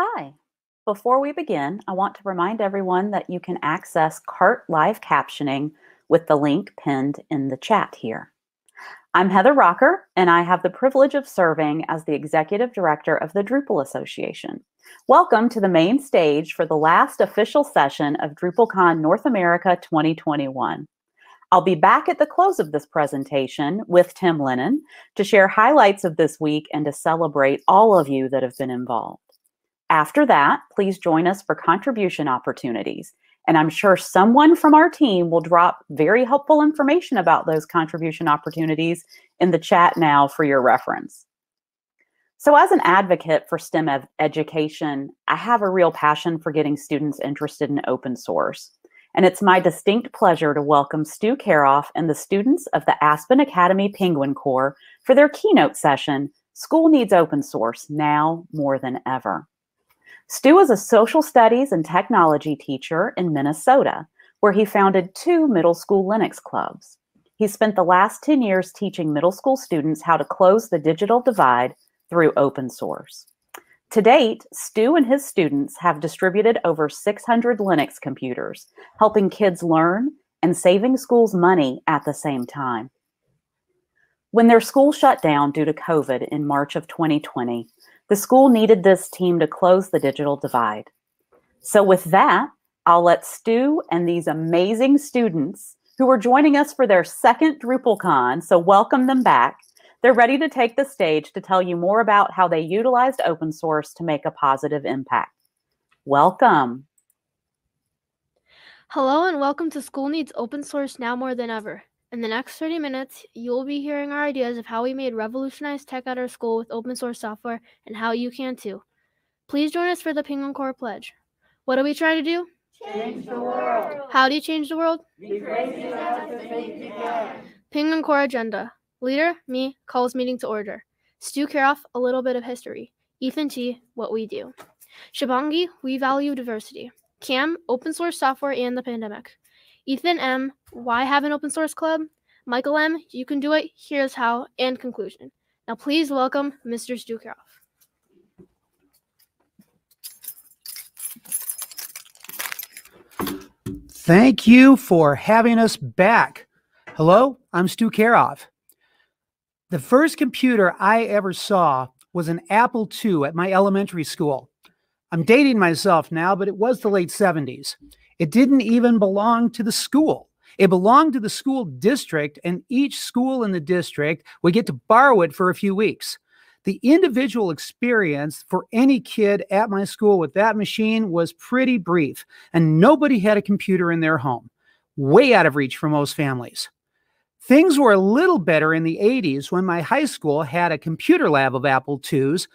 Hi. Before we begin, I want to remind everyone that you can access CART live captioning with the link pinned in the chat here. I'm Heather Rocker, and I have the privilege of serving as the Executive Director of the Drupal Association. Welcome to the main stage for the last official session of DrupalCon North America 2021. I'll be back at the close of this presentation with Tim Lennon to share highlights of this week and to celebrate all of you that have been involved. After that, please join us for contribution opportunities. And I'm sure someone from our team will drop very helpful information about those contribution opportunities in the chat now for your reference. So, as an advocate for STEM education, I have a real passion for getting students interested in open source. And it's my distinct pleasure to welcome Stu Karoff and the students of the Aspen Academy Penguin Corps for their keynote session School Needs Open Source Now More Than Ever. Stu is a social studies and technology teacher in Minnesota, where he founded two middle school Linux clubs. He spent the last 10 years teaching middle school students how to close the digital divide through open source. To date, Stu and his students have distributed over 600 Linux computers, helping kids learn and saving schools money at the same time. When their school shut down due to COVID in March of 2020, the school needed this team to close the digital divide. So, with that, I'll let Stu and these amazing students who are joining us for their second DrupalCon, so welcome them back. They're ready to take the stage to tell you more about how they utilized open source to make a positive impact. Welcome. Hello, and welcome to School Needs Open Source Now More Than Ever. In the next 30 minutes, you will be hearing our ideas of how we made revolutionized tech at our school with open source software and how you can too. Please join us for the Penguin Core Pledge. What are we trying to do? Change the world. How do you change the world? Penguin Core Agenda. Leader, me, calls meeting to order. Stu Karoff, a little bit of history. Ethan T, what we do. Shibangi, we value diversity. Cam, open source software and the pandemic. Ethan M., Why Have an Open Source Club? Michael M., You Can Do It, Here's How, and Conclusion. Now please welcome Mr. Stukroff. Thank you for having us back. Hello, I'm Stu Karoff. The first computer I ever saw was an Apple II at my elementary school. I'm dating myself now, but it was the late 70s. It didn't even belong to the school. It belonged to the school district, and each school in the district would get to borrow it for a few weeks. The individual experience for any kid at my school with that machine was pretty brief, and nobody had a computer in their home, way out of reach for most families. Things were a little better in the 80s when my high school had a computer lab of Apple IIs,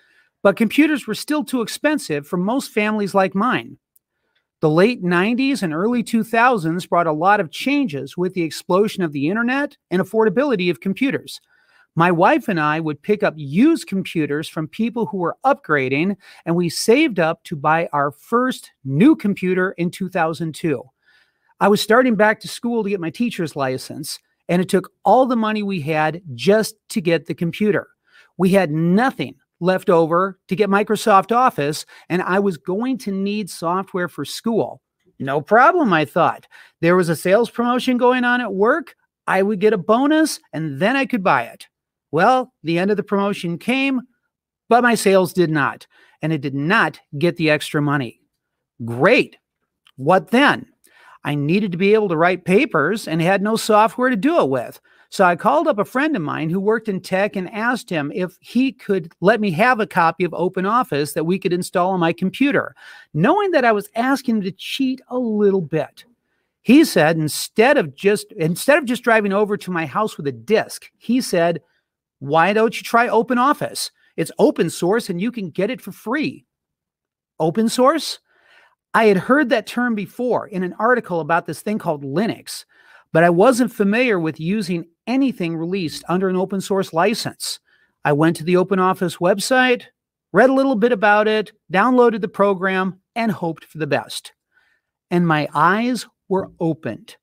but computers were still too expensive for most families like mine. The late 90s and early 2000s brought a lot of changes with the explosion of the internet and affordability of computers. My wife and I would pick up used computers from people who were upgrading, and we saved up to buy our first new computer in 2002. I was starting back to school to get my teacher's license, and it took all the money we had just to get the computer. We had nothing left over to get Microsoft Office, and I was going to need software for school. No problem, I thought. There was a sales promotion going on at work. I would get a bonus and then I could buy it. Well, the end of the promotion came, but my sales did not, and it did not get the extra money. Great. What then? I needed to be able to write papers and had no software to do it with. So I called up a friend of mine who worked in tech and asked him if he could let me have a copy of Open Office that we could install on my computer, knowing that I was asking him to cheat a little bit. He said instead of just instead of just driving over to my house with a disk, he said, "Why don't you try Open Office? It's open source and you can get it for free." Open source? I had heard that term before in an article about this thing called Linux but I wasn't familiar with using anything released under an open source license. I went to the OpenOffice website, read a little bit about it, downloaded the program, and hoped for the best. And my eyes were opened.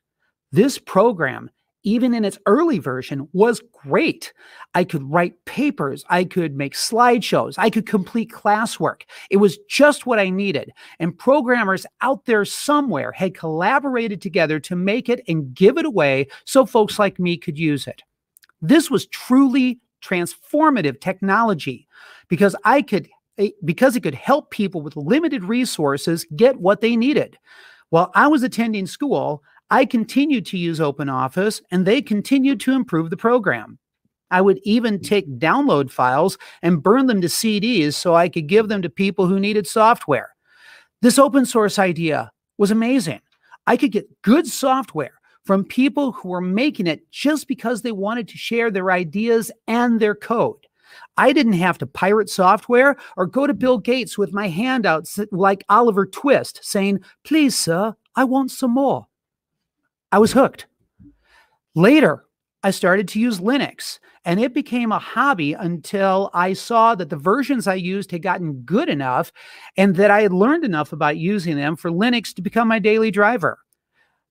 This program even in its early version, was great. I could write papers, I could make slideshows, I could complete classwork. It was just what I needed. And programmers out there somewhere had collaborated together to make it and give it away so folks like me could use it. This was truly transformative technology because I could eh, because it could help people with limited resources get what they needed. While I was attending school, I continued to use OpenOffice and they continued to improve the program. I would even mm. take download files and burn them to CDs so I could give them to people who needed software. This open source idea was amazing. I could get good software from people who were making it just because they wanted to share their ideas and their code. I didn't have to pirate software or go to Bill Gates with my handouts like Oliver Twist saying, Please, sir, I want some more. I was hooked. Later, I started to use Linux and it became a hobby until I saw that the versions I used had gotten good enough and that I had learned enough about using them for Linux to become my daily driver.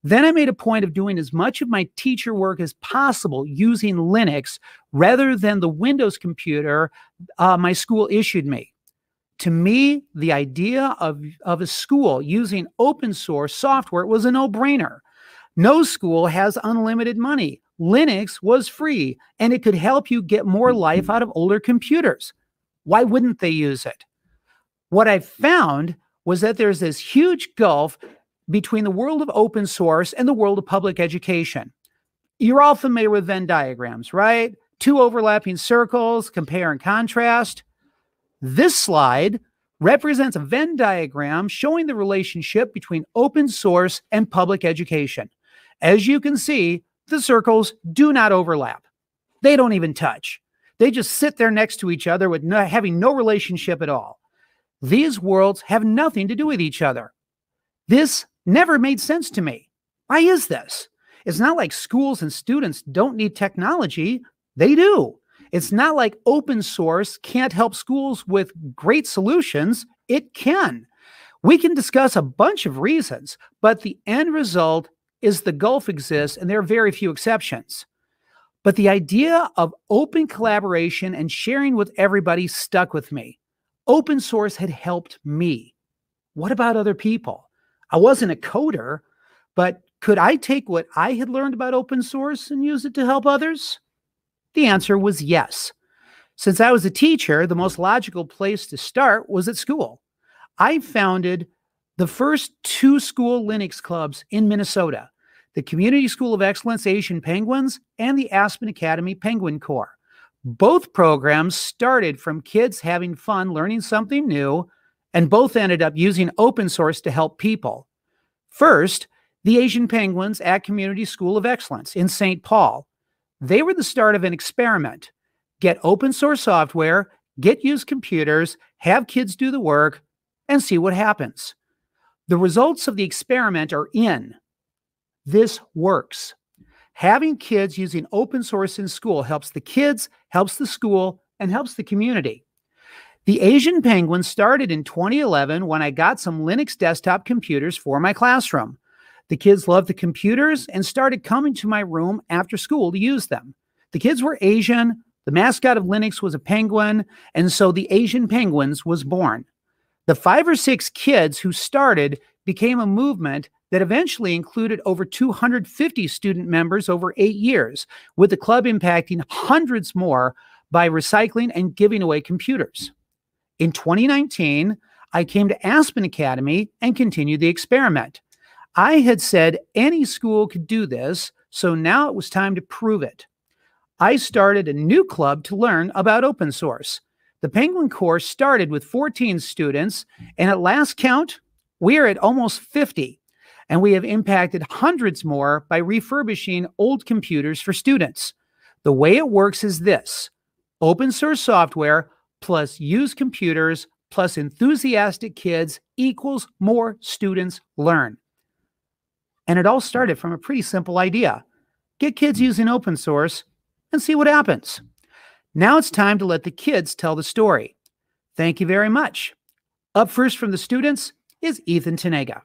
Then I made a point of doing as much of my teacher work as possible using Linux rather than the Windows computer uh, my school issued me. To me, the idea of, of a school using open source software was a no brainer. No school has unlimited money. Linux was free and it could help you get more life mm-hmm. out of older computers. Why wouldn't they use it? What I found was that there's this huge gulf between the world of open source and the world of public education. You're all familiar with Venn diagrams, right? Two overlapping circles, compare and contrast. This slide represents a Venn diagram showing the relationship between open source and public education. As you can see, the circles do not overlap. They don't even touch. They just sit there next to each other with no, having no relationship at all. These worlds have nothing to do with each other. This never made sense to me. Why is this? It's not like schools and students don't need technology. They do. It's not like open source can't help schools with great solutions. It can. We can discuss a bunch of reasons, but the end result is the gulf exists, and there are very few exceptions. But the idea of open collaboration and sharing with everybody stuck with me. Open source had helped me. What about other people? I wasn't a coder, but could I take what I had learned about open source and use it to help others? The answer was yes. Since I was a teacher, the most logical place to start was at school. I founded the first two school Linux clubs in Minnesota the Community School of Excellence Asian Penguins and the Aspen Academy Penguin Corps. Both programs started from kids having fun learning something new, and both ended up using open source to help people. First, the Asian Penguins at Community School of Excellence in St. Paul. They were the start of an experiment get open source software, get used computers, have kids do the work, and see what happens. The results of the experiment are in. This works. Having kids using open source in school helps the kids, helps the school, and helps the community. The Asian Penguin started in 2011 when I got some Linux desktop computers for my classroom. The kids loved the computers and started coming to my room after school to use them. The kids were Asian, the mascot of Linux was a penguin, and so the Asian Penguins was born. The five or six kids who started became a movement that eventually included over 250 student members over eight years, with the club impacting hundreds more by recycling and giving away computers. In 2019, I came to Aspen Academy and continued the experiment. I had said any school could do this, so now it was time to prove it. I started a new club to learn about open source. The Penguin Corps started with 14 students, and at last count, we are at almost 50, and we have impacted hundreds more by refurbishing old computers for students. The way it works is this open source software plus used computers plus enthusiastic kids equals more students learn. And it all started from a pretty simple idea get kids using open source and see what happens. Now it's time to let the kids tell the story. Thank you very much. Up first from the students is Ethan Tanega.